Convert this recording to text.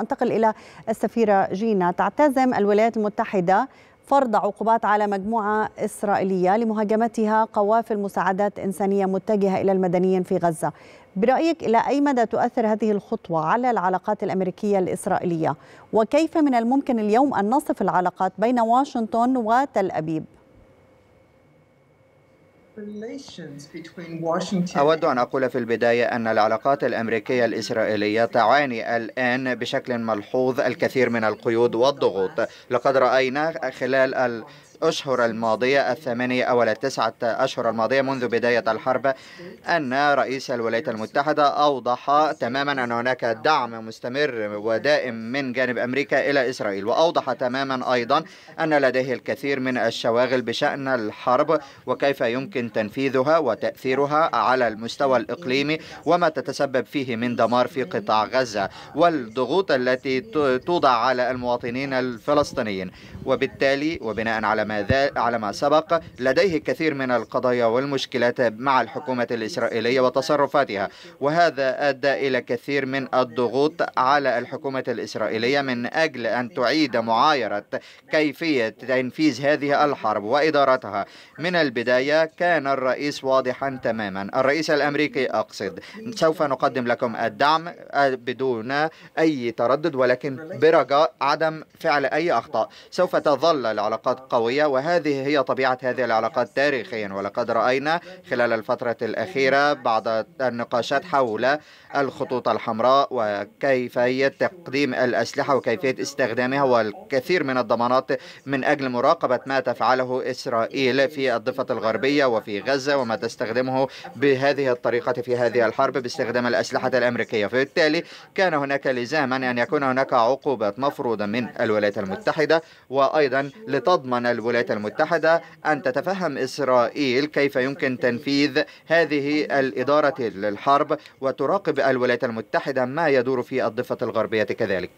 انتقل الى السفيره جينا تعتزم الولايات المتحده فرض عقوبات على مجموعه اسرائيليه لمهاجمتها قوافل مساعدات انسانيه متجهه الى المدنيين في غزه برايك الى اي مدى تؤثر هذه الخطوه على العلاقات الامريكيه الاسرائيليه وكيف من الممكن اليوم ان نصف العلاقات بين واشنطن وتل ابيب أود أن أقول في البداية أن العلاقات الأمريكية الإسرائيلية تعاني الآن بشكل ملحوظ الكثير من القيود والضغوط لقد رأينا خلال أشهر الماضية الثمانية أو التسعة أشهر الماضية منذ بداية الحرب أن رئيس الولايات المتحدة أوضح تماما أن هناك دعم مستمر ودائم من جانب أمريكا إلى إسرائيل وأوضح تماما أيضا أن لديه الكثير من الشواغل بشأن الحرب وكيف يمكن تنفيذها وتأثيرها على المستوى الإقليمي وما تتسبب فيه من دمار في قطاع غزة والضغوط التي توضع على المواطنين الفلسطينيين وبالتالي وبناء على ما, على ما سبق لديه كثير من القضايا والمشكلات مع الحكومة الإسرائيلية وتصرفاتها وهذا أدى إلى كثير من الضغوط على الحكومة الإسرائيلية من أجل أن تعيد معايرة كيفية تنفيذ هذه الحرب وإدارتها من البداية كان الرئيس واضحا تماما الرئيس الأمريكي أقصد سوف نقدم لكم الدعم بدون أي تردد ولكن برجاء عدم فعل أي أخطاء سوف تظل العلاقات قوية الدولية وهذه هي طبيعة هذه العلاقات تاريخيا ولقد رأينا خلال الفترة الأخيرة بعض النقاشات حول الخطوط الحمراء وكيفية تقديم الأسلحة وكيفية استخدامها والكثير من الضمانات من أجل مراقبة ما تفعله إسرائيل في الضفة الغربية وفي غزة وما تستخدمه بهذه الطريقة في هذه الحرب باستخدام الأسلحة الأمريكية فبالتالي كان هناك لزاما أن يكون هناك عقوبات مفروضة من الولايات المتحدة وأيضا لتضمن الولايات الولايات المتحدة أن تتفهم إسرائيل كيف يمكن تنفيذ هذه الإدارة للحرب وتراقب الولايات المتحدة ما يدور في الضفة الغربية كذلك